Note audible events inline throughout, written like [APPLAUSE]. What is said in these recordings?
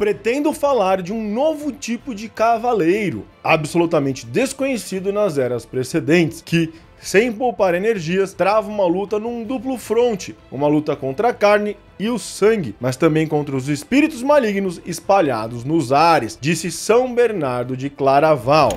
pretendo falar de um novo tipo de cavaleiro, absolutamente desconhecido nas eras precedentes, que, sem poupar energias, trava uma luta num duplo fronte, uma luta contra a carne e o sangue, mas também contra os espíritos malignos espalhados nos ares, disse São Bernardo de Claraval.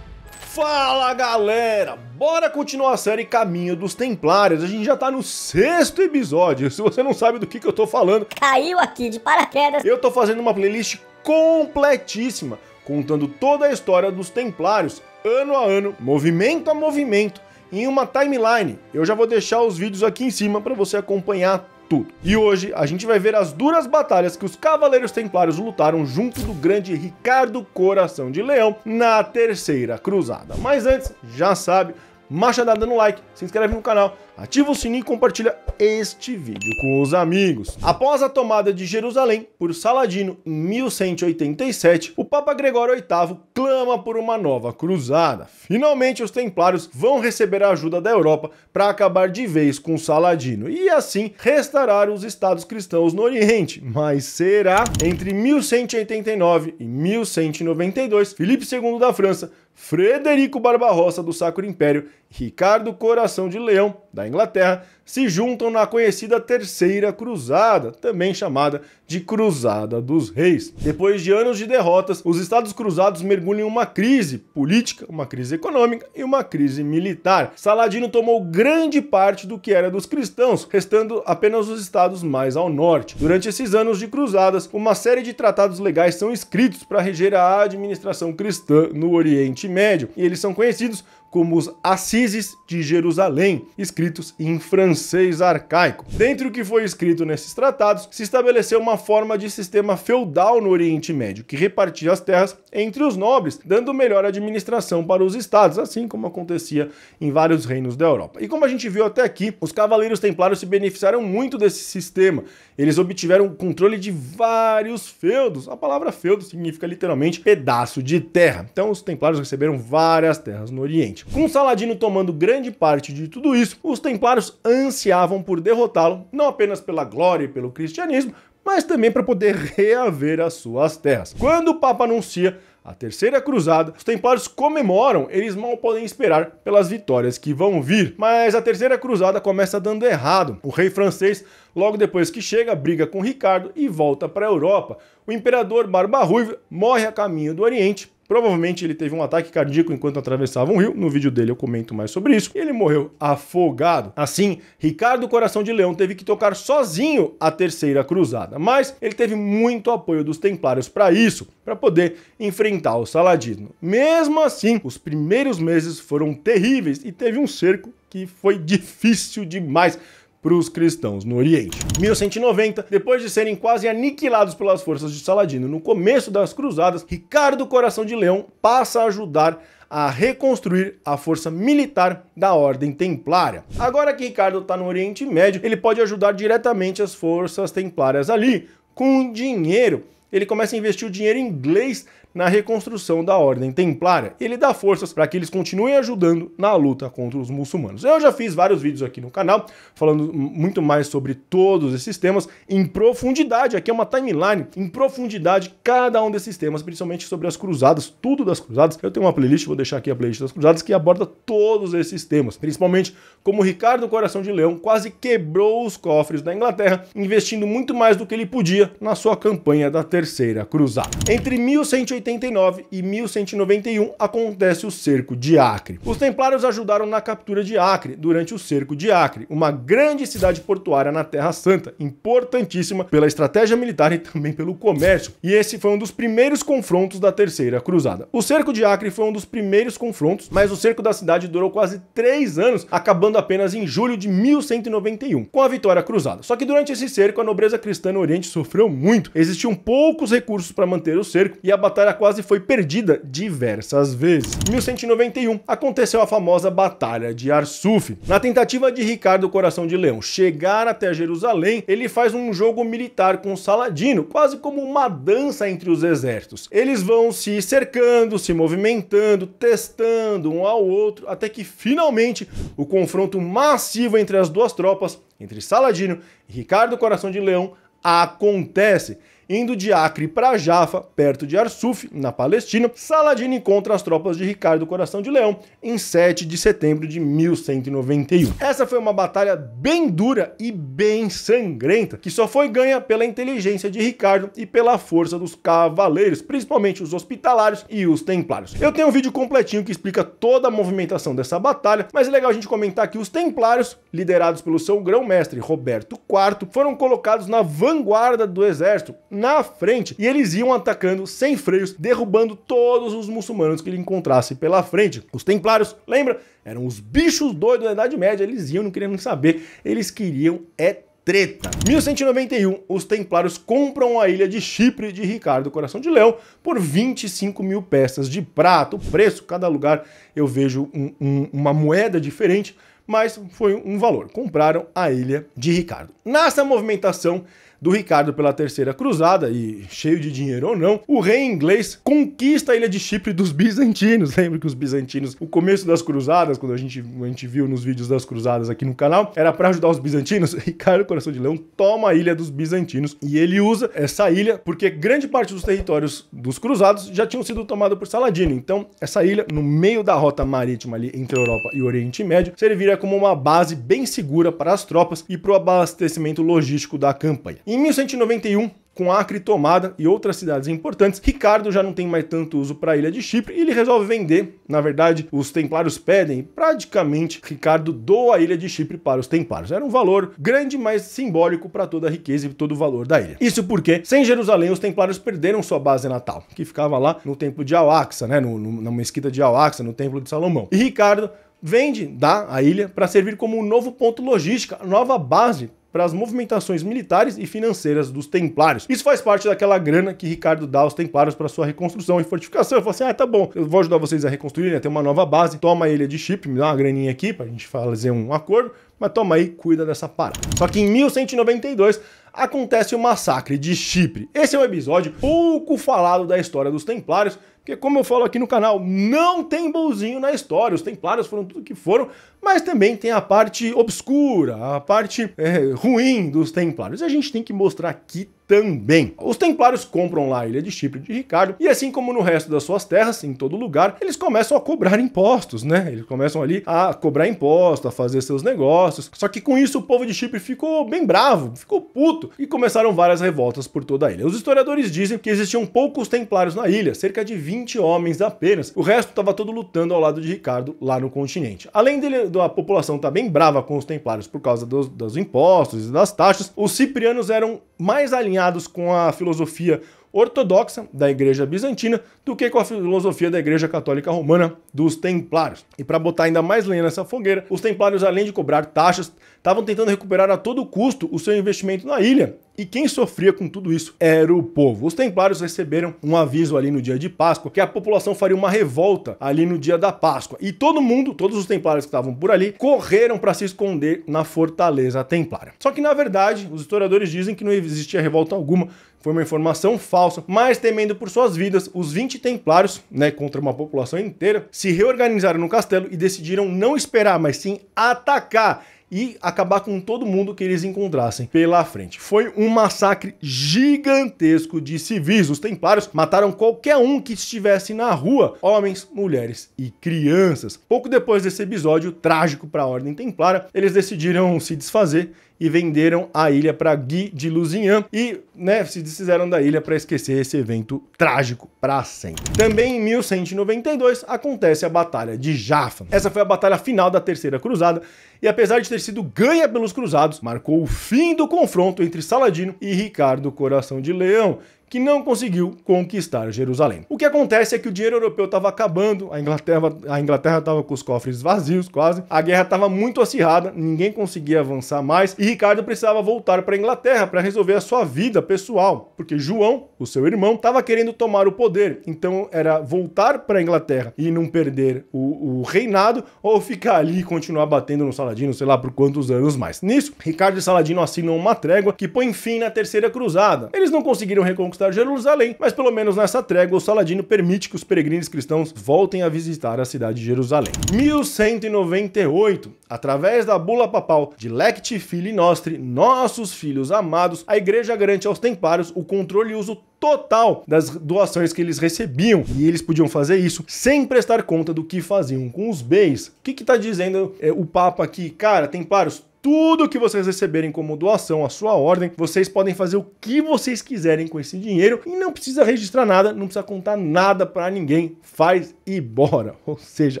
Fala galera, Bora continuar a série Caminho dos Templários. A gente já tá no sexto episódio. Se você não sabe do que, que eu tô falando, caiu aqui de paraquedas. Eu tô fazendo uma playlist completíssima, contando toda a história dos Templários, ano a ano, movimento a movimento, em uma timeline. Eu já vou deixar os vídeos aqui em cima para você acompanhar tudo. E hoje a gente vai ver as duras batalhas que os Cavaleiros Templários lutaram junto do grande Ricardo Coração de Leão na Terceira Cruzada. Mas antes, já sabe, machadada no like, se inscreve no canal, ativa o sininho e compartilha este vídeo com os amigos. Após a tomada de Jerusalém por Saladino em 1187, o Papa Gregório VIII clama por uma nova cruzada. Finalmente, os templários vão receber a ajuda da Europa para acabar de vez com Saladino e assim restaurar os estados cristãos no Oriente. Mas será? Entre 1189 e 1192, Filipe II da França Frederico Barbarossa do Sacro Império Ricardo Coração de Leão, da Inglaterra, se juntam na conhecida Terceira Cruzada, também chamada de Cruzada dos Reis. Depois de anos de derrotas, os Estados Cruzados mergulham em uma crise política, uma crise econômica e uma crise militar. Saladino tomou grande parte do que era dos cristãos, restando apenas os estados mais ao norte. Durante esses anos de cruzadas, uma série de tratados legais são escritos para reger a administração cristã no Oriente Médio, e eles são conhecidos como os Assises de Jerusalém, escritos em francês arcaico. Dentre o que foi escrito nesses tratados, se estabeleceu uma forma de sistema feudal no Oriente Médio, que repartia as terras entre os nobres, dando melhor administração para os estados, assim como acontecia em vários reinos da Europa. E como a gente viu até aqui, os cavaleiros templários se beneficiaram muito desse sistema. Eles obtiveram controle de vários feudos. A palavra feudo significa literalmente pedaço de terra. Então os templários receberam várias terras no Oriente seguinte: com Saladino tomando grande parte de tudo isso, os templários ansiavam por derrotá-lo, não apenas pela glória e pelo cristianismo, mas também para poder [LAUGHS] reaver as suas terras. Quando o Papa anuncia a Terceira Cruzada, os Templários comemoram, eles mal podem esperar pelas vitórias que vão vir. Mas a Terceira Cruzada começa dando errado. O rei francês, logo depois que chega, briga com Ricardo e volta para a Europa. O imperador Barba Ruiva morre a caminho do Oriente Provavelmente ele teve um ataque cardíaco enquanto atravessava um rio. No vídeo dele eu comento mais sobre isso. Ele morreu afogado. Assim, Ricardo Coração de Leão teve que tocar sozinho a terceira cruzada, mas ele teve muito apoio dos templários para isso, para poder enfrentar o Saladino. Mesmo assim, os primeiros meses foram terríveis e teve um cerco que foi difícil demais para os cristãos no Oriente. 1190, depois de serem quase aniquilados pelas forças de Saladino no começo das Cruzadas, Ricardo Coração de Leão passa a ajudar a reconstruir a força militar da Ordem Templária. Agora que Ricardo está no Oriente Médio, ele pode ajudar diretamente as forças templárias ali, com dinheiro. Ele começa a investir o dinheiro inglês na reconstrução da ordem templária. Ele dá forças para que eles continuem ajudando na luta contra os muçulmanos. Eu já fiz vários vídeos aqui no canal falando muito mais sobre todos esses temas em profundidade. Aqui é uma timeline em profundidade cada um desses temas, principalmente sobre as cruzadas, tudo das cruzadas. Eu tenho uma playlist, vou deixar aqui a playlist das cruzadas que aborda todos esses temas, principalmente como Ricardo Coração de Leão quase quebrou os cofres da Inglaterra, investindo muito mais do que ele podia na sua campanha da Terceira Cruzada. Entre 1180 1189 e 1191 acontece o cerco de Acre. Os templários ajudaram na captura de Acre durante o cerco de Acre, uma grande cidade portuária na Terra Santa, importantíssima pela estratégia militar e também pelo comércio. E esse foi um dos primeiros confrontos da Terceira Cruzada. O cerco de Acre foi um dos primeiros confrontos, mas o cerco da cidade durou quase três anos, acabando apenas em julho de 1191, com a vitória cruzada. Só que durante esse cerco, a nobreza cristã no Oriente sofreu muito. Existiam poucos recursos para manter o cerco e a batalha quase foi perdida diversas vezes. Em 1191, aconteceu a famosa Batalha de Arsuf. Na tentativa de Ricardo Coração de Leão chegar até Jerusalém, ele faz um jogo militar com Saladino, quase como uma dança entre os exércitos. Eles vão se cercando, se movimentando, testando um ao outro, até que finalmente o confronto massivo entre as duas tropas, entre Saladino e Ricardo Coração de Leão, acontece. Indo de Acre para Jaffa, perto de Arsuf, na Palestina, Saladino encontra as tropas de Ricardo Coração de Leão em 7 de setembro de 1191. Essa foi uma batalha bem dura e bem sangrenta, que só foi ganha pela inteligência de Ricardo e pela força dos cavaleiros, principalmente os hospitalários e os templários. Eu tenho um vídeo completinho que explica toda a movimentação dessa batalha, mas é legal a gente comentar que os templários, liderados pelo seu grão-mestre Roberto IV, foram colocados na vanguarda do exército na frente e eles iam atacando sem freios, derrubando todos os muçulmanos que ele encontrasse pela frente. Os templários, lembra? Eram os bichos doidos da Idade Média, eles iam não querendo saber, eles queriam é treta. 1191, os templários compram a ilha de Chipre de Ricardo Coração de Leão por 25 mil peças de prata. O preço, cada lugar eu vejo um, um, uma moeda diferente, mas foi um valor. Compraram a ilha de Ricardo. Nessa movimentação, do Ricardo pela Terceira Cruzada, e cheio de dinheiro ou não, o rei inglês conquista a ilha de Chipre dos bizantinos. [LAUGHS] Lembra que os bizantinos, o começo das cruzadas, quando a gente, a gente viu nos vídeos das cruzadas aqui no canal, era para ajudar os bizantinos. [LAUGHS] Ricardo Coração de Leão toma a ilha dos bizantinos e ele usa essa ilha porque grande parte dos territórios dos cruzados já tinham sido tomados por Saladino. Então, essa ilha, no meio da rota marítima ali entre Europa e Oriente Médio, serviria como uma base bem segura para as tropas e para o abastecimento logístico da campanha. Em 1191, com Acre tomada e outras cidades importantes, Ricardo já não tem mais tanto uso para a ilha de Chipre e ele resolve vender. Na verdade, os templários pedem, praticamente Ricardo doa a ilha de Chipre para os templários. Era um valor grande, mas simbólico para toda a riqueza e todo o valor da ilha. Isso porque, sem Jerusalém, os templários perderam sua base natal, que ficava lá no templo de Awaxa, né, no, no, na mesquita de Awaxa, no templo de Salomão. E Ricardo vende, dá a ilha para servir como um novo ponto logística, nova base para as movimentações militares e financeiras dos templários. Isso faz parte daquela grana que Ricardo dá aos templários para sua reconstrução e fortificação. Ele falo assim: ah, tá bom, eu vou ajudar vocês a reconstruir, a né? ter uma nova base, toma a ilha é de Chip, me dá uma graninha aqui para a gente fazer um acordo, mas toma aí, cuida dessa parada. Só que em 1192, acontece o massacre de Chipre. Esse é um episódio pouco falado da história dos Templários porque, como eu falo aqui no canal, não tem bonzinho na história. Os templários foram tudo que foram, mas também tem a parte obscura, a parte é, ruim dos templários. E a gente tem que mostrar que também. Os templários compram lá a ilha de Chipre de Ricardo e assim como no resto das suas terras, em todo lugar, eles começam a cobrar impostos, né? Eles começam ali a cobrar impostos, a fazer seus negócios. Só que com isso o povo de Chipre ficou bem bravo, ficou puto e começaram várias revoltas por toda a ilha. Os historiadores dizem que existiam poucos templários na ilha, cerca de 20 homens apenas. O resto estava todo lutando ao lado de Ricardo lá no continente. Além dele, a população estar tá bem brava com os templários por causa dos, dos impostos e das taxas, os ciprianos eram mais alinhados alinhados com a filosofia ortodoxa da Igreja Bizantina do que com a filosofia da Igreja Católica Romana dos Templários. E para botar ainda mais lenha nessa fogueira, os Templários, além de cobrar taxas, estavam tentando recuperar a todo custo o seu investimento na ilha. E quem sofria com tudo isso era o povo. Os templários receberam um aviso ali no dia de Páscoa que a população faria uma revolta ali no dia da Páscoa. E todo mundo, todos os templários que estavam por ali, correram para se esconder na fortaleza templária. Só que na verdade, os historiadores dizem que não existia revolta alguma, foi uma informação falsa, mas temendo por suas vidas, os 20 templários, né, contra uma população inteira, se reorganizaram no castelo e decidiram não esperar, mas sim atacar e acabar com todo mundo que eles encontrassem pela frente. Foi um massacre gigantesco de civis. Os templários mataram qualquer um que estivesse na rua, homens, mulheres e crianças. Pouco depois desse episódio trágico para a Ordem Templária, eles decidiram se desfazer e venderam a ilha para Guy de Lusignan e né, se desfizeram da ilha para esquecer esse evento trágico para sempre. Também em 1192 acontece a Batalha de Jaffa. Essa foi a batalha final da Terceira Cruzada e apesar de ter sido ganha pelos cruzados, marcou o fim do confronto entre Saladino e Ricardo Coração de Leão, que não conseguiu conquistar Jerusalém. O que acontece é que o dinheiro europeu estava acabando, a Inglaterra a Inglaterra estava com os cofres vazios quase, a guerra estava muito acirrada, ninguém conseguia avançar mais e Ricardo precisava voltar para a Inglaterra para resolver a sua vida pessoal, porque João, o seu irmão, estava querendo tomar o poder. Então era voltar para a Inglaterra e não perder o, o, reinado ou ficar ali e continuar batendo no Saladino, sei lá por quantos anos mais. Nisso, Ricardo e Saladino assinam uma trégua que põe fim na Terceira Cruzada. Eles não conseguiram reconquistar conquistar Jerusalém, mas pelo menos nessa trégua, o Saladino permite que os peregrinos cristãos voltem a visitar a cidade de Jerusalém. 1198, através da bula papal de Lecti Fili Nostri, nossos filhos amados, a igreja garante aos templários o controle e uso total das doações que eles recebiam. E eles podiam fazer isso sem prestar conta do que faziam com os bens. O que está dizendo é, o Papa aqui? Cara, templários, tudo que vocês receberem como doação, a sua ordem, vocês podem fazer o que vocês quiserem com esse dinheiro e não precisa registrar nada, não precisa contar nada para ninguém. Faz e bora. Ou seja,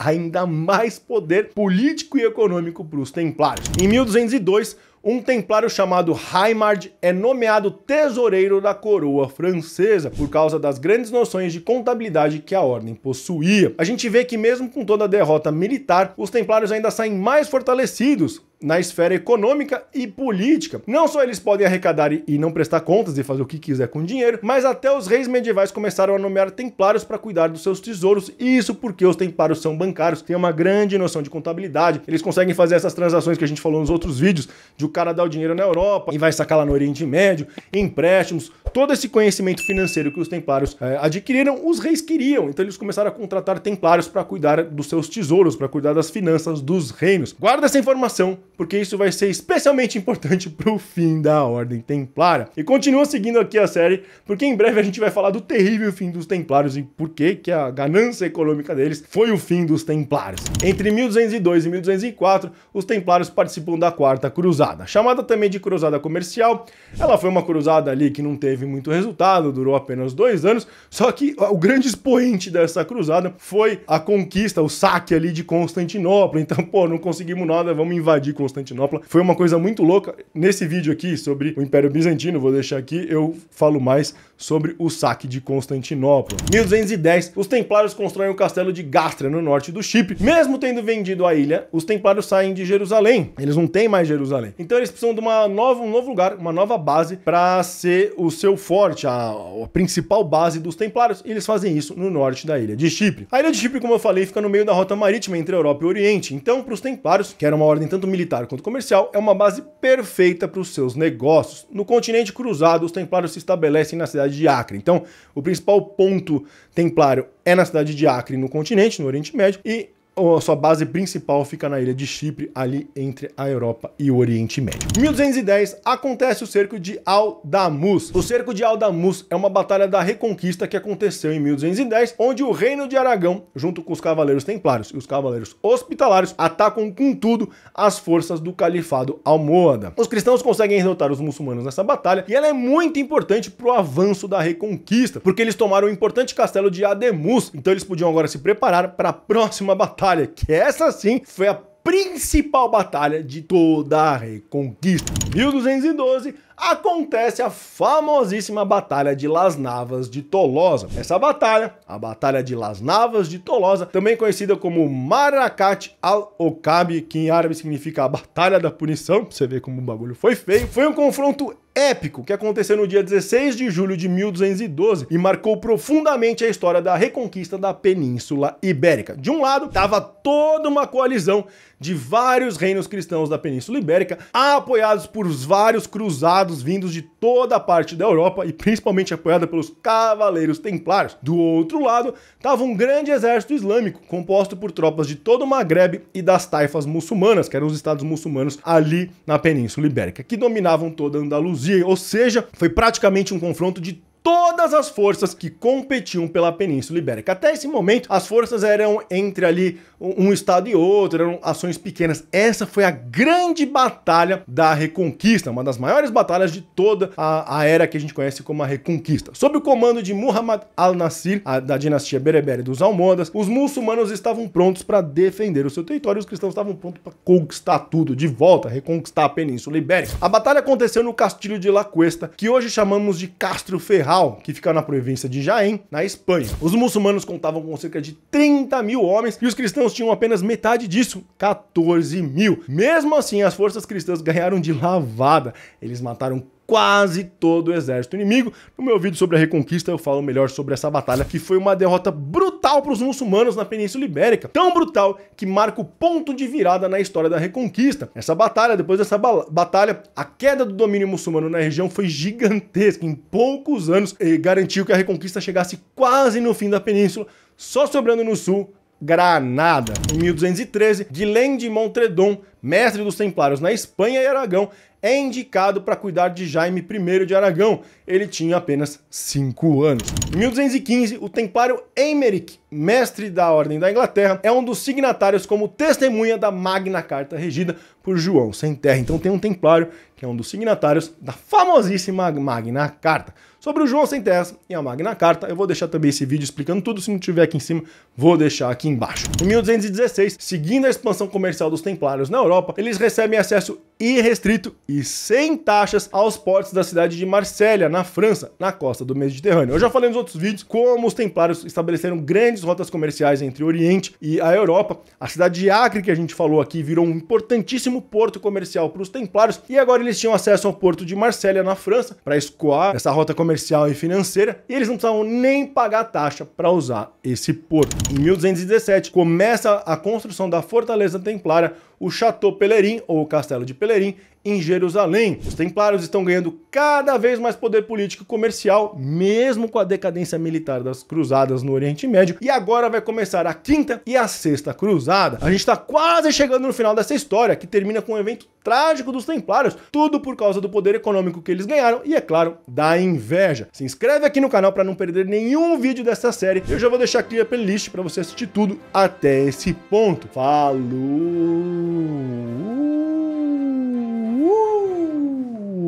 ainda mais poder político e econômico para os templários. Em 1202, um templário chamado Raimard é nomeado tesoureiro da coroa francesa por causa das grandes noções de contabilidade que a ordem possuía. A gente vê que mesmo com toda a derrota militar, os templários ainda saem mais fortalecidos, na esfera econômica e política. Não só eles podem arrecadar e não prestar contas e fazer o que quiser com o dinheiro, mas até os reis medievais começaram a nomear templários para cuidar dos seus tesouros, e isso porque os templários são bancários, têm uma grande noção de contabilidade, eles conseguem fazer essas transações que a gente falou nos outros vídeos, de o cara dar o dinheiro na Europa e vai sacar lá no Oriente Médio, empréstimos, todo esse conhecimento financeiro que os templários é, adquiriram, os reis queriam, então eles começaram a contratar templários para cuidar dos seus tesouros, para cuidar das finanças dos reinos. Guarda essa informação porque isso vai ser especialmente importante para o fim da Ordem Templária. E continua seguindo aqui a série, porque em breve a gente vai falar do terrível fim dos Templários e por que, que a ganância econômica deles foi o fim dos Templários. Entre 1202 e 1204, os Templários participam da Quarta Cruzada, chamada também de Cruzada Comercial. Ela foi uma cruzada ali que não teve muito resultado, durou apenas dois anos, só que o grande expoente dessa cruzada foi a conquista, o saque ali de Constantinopla. Então, pô, não conseguimos nada, vamos invadir Constantinopla. Constantinopla. Foi uma coisa muito louca. Nesse vídeo aqui sobre o Império Bizantino, vou deixar aqui, eu falo mais sobre o saque de Constantinopla. 1210, os templários constroem o castelo de Gastra, no norte do Chipre. Mesmo tendo vendido a ilha, os templários saem de Jerusalém. Eles não têm mais Jerusalém. Então eles precisam de uma nova, um novo lugar, uma nova base para ser o seu forte, a, a principal base dos templários. E eles fazem isso no norte da ilha de Chipre. A ilha de Chipre, como eu falei, fica no meio da rota marítima entre a Europa e o Oriente. Então, para os templários, que era uma ordem tanto militar militar quanto comercial, é uma base perfeita para os seus negócios. No continente cruzado, os templários se estabelecem na cidade de Acre. Então, o principal ponto templário é na cidade de Acre, no continente, no Oriente Médio, e a sua base principal fica na ilha de Chipre, ali entre a Europa e o Oriente Médio. Em 1210, acontece o cerco de Al-Damus. O cerco de Al-Damus é uma batalha da Reconquista que aconteceu em 1210, onde o reino de Aragão, junto com os cavaleiros templários e os cavaleiros hospitalários, atacam com tudo as forças do califado almohada. Os cristãos conseguem derrotar os muçulmanos nessa batalha e ela é muito importante para o avanço da Reconquista, porque eles tomaram o importante castelo de Ademus, então eles podiam agora se preparar para a próxima batalha batalha, que essa sim foi a principal batalha de toda a Reconquista. Em 1212, acontece a famosíssima Batalha de Las Navas de Tolosa. Essa batalha, a Batalha de Las Navas de Tolosa, também conhecida como Maracat al-Okabi, que em árabe significa a Batalha da Punição, você vê como o bagulho foi feio, foi um confronto épico que aconteceu no dia 16 de julho de 1212 e marcou profundamente a história da reconquista da Península Ibérica. De um lado, estava toda uma coalizão de vários reinos cristãos da Península Ibérica, apoiados por vários cruzados vindos de toda a parte da Europa e principalmente apoiada pelos cavaleiros templários. Do outro lado, estava um grande exército islâmico, composto por tropas de todo o Magreb e das taifas muçulmanas, que eram os estados muçulmanos ali na Península Ibérica, que dominavam toda a Andaluzia ou seja, foi praticamente um confronto de todas as forças que competiam pela Península Ibérica. Até esse momento, as forças eram entre ali um estado e outro, eram ações pequenas. Essa foi a grande batalha da Reconquista, uma das maiores batalhas de toda a, a era que a gente conhece como a Reconquista. Sob o comando de Muhammad al-Nasir, da dinastia berebere dos Almodas, os muçulmanos estavam prontos para defender o seu território e os cristãos estavam prontos para conquistar tudo de volta, reconquistar a Península Ibérica. A batalha aconteceu no Castilho de La Cuesta, que hoje chamamos de Castro Ferrado que fica na província de Jaén, na Espanha. Os muçulmanos contavam com cerca de 30 mil homens e os cristãos tinham apenas metade disso, 14 mil. Mesmo assim, as forças cristãs ganharam de lavada. Eles mataram quase todo o exército inimigo. No meu vídeo sobre a Reconquista eu falo melhor sobre essa batalha, que foi uma derrota brutal para os muçulmanos na Península Ibérica, tão brutal que marca o ponto de virada na história da Reconquista. Essa batalha, depois dessa batalha, a queda do domínio muçulmano na região foi gigantesca, em poucos anos, e garantiu que a Reconquista chegasse quase no fim da Península, só sobrando no sul Granada. Em 1213, Guilherme de Montredon mestre dos Templários na Espanha e Aragão, é indicado para cuidar de Jaime I de Aragão. Ele tinha apenas 5 anos. Em 1215, o templário Emeric, mestre da Ordem da Inglaterra, é um dos signatários como testemunha da Magna Carta regida por João Sem Terra. Então tem um templário que é um dos signatários da famosíssima Magna Carta sobre o João Sem Terra e a Magna Carta. Eu vou deixar também esse vídeo explicando tudo. Se não tiver aqui em cima, vou deixar aqui embaixo. Em 1216, seguindo a expansão comercial dos Templários na Europa, eles recebem acesso irrestrito e sem taxas aos portos da cidade de Marsella, na França, na costa do Mediterrâneo. Eu já falei nos outros vídeos como os templários estabeleceram grandes rotas comerciais entre o Oriente e a Europa. A cidade de Acre, que a gente falou aqui, virou um importantíssimo porto comercial para os templários e agora eles tinham acesso ao porto de Marsella, na França, para escoar essa rota comercial e financeira e eles não precisavam nem pagar taxa para usar esse porto. Em 1217, começa a construção da Fortaleza Templária, o Chateau Pelerim ou o Castelo de Pelerim em Jerusalém. Os templários estão ganhando cada vez mais poder político e comercial, mesmo com a decadência militar das cruzadas no Oriente Médio, e agora vai começar a quinta e a sexta cruzada. A gente está quase chegando no final dessa história, que termina com um evento trágico dos templários, tudo por causa do poder econômico que eles ganharam e, é claro, da inveja. Se inscreve aqui no canal para não perder nenhum vídeo dessa série. Eu já vou deixar aqui a playlist para você assistir tudo até esse ponto. Falou!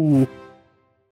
Ooh.